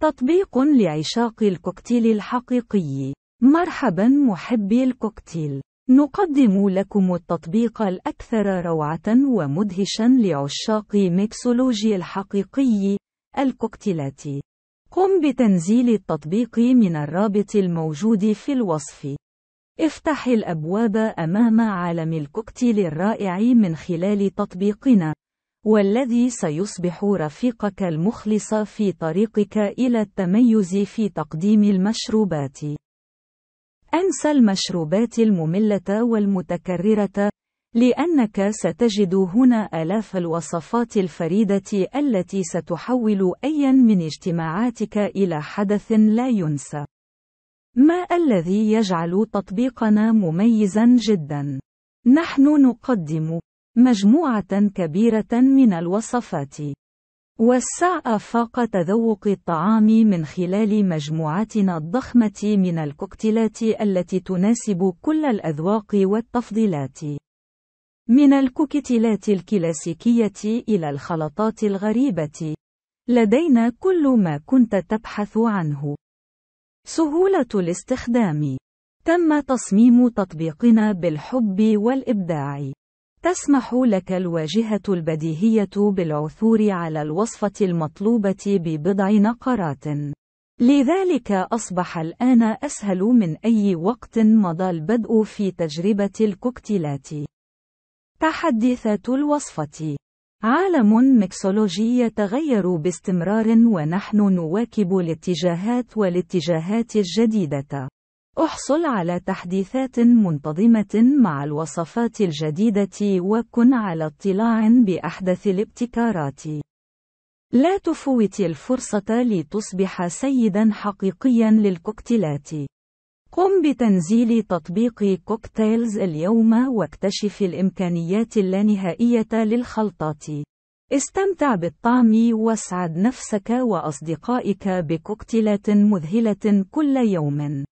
تطبيق لعشاق الكوكتيل الحقيقي مرحبا محبي الكوكتيل نقدم لكم التطبيق الأكثر روعة ومدهشا لعشاق ميكسولوجي الحقيقي الكوكتيلات قم بتنزيل التطبيق من الرابط الموجود في الوصف افتح الأبواب أمام عالم الكوكتيل الرائع من خلال تطبيقنا والذي سيصبح رفيقك المخلص في طريقك إلى التميز في تقديم المشروبات. أنسى المشروبات المملة والمتكررة، لأنك ستجد هنا آلاف الوصفات الفريدة التي ستحول أيًا من اجتماعاتك إلى حدث لا ينسى. ما الذي يجعل تطبيقنا مميزًا جدًا؟ نحن نقدم مجموعة كبيرة من الوصفات. وسع آفاق تذوق الطعام من خلال مجموعتنا الضخمة من الكوكتيلات التي تناسب كل الأذواق والتفضيلات. من الكوكتيلات الكلاسيكية إلى الخلطات الغريبة. لدينا كل ما كنت تبحث عنه. سهولة الاستخدام. تم تصميم تطبيقنا بالحب والإبداع. تسمح لك الواجهة البديهية بالعثور على الوصفة المطلوبة ببضع نقرات. لذلك أصبح الآن أسهل من أي وقت مضى البدء في تجربة الكوكتيلات. تحدثات الوصفة عالم ميكسولوجي يتغير باستمرار ونحن نواكب الاتجاهات والاتجاهات الجديدة. احصل على تحديثات منتظمة مع الوصفات الجديدة وكن على اطلاع بأحدث الابتكارات. لا تفوت الفرصة لتصبح سيدا حقيقيا للكوكتيلات. قم بتنزيل تطبيق كوكتيلز اليوم واكتشف الإمكانيات اللانهائية للخلطات. استمتع بالطعم واسعد نفسك وأصدقائك بكوكتيلات مذهلة كل يوم.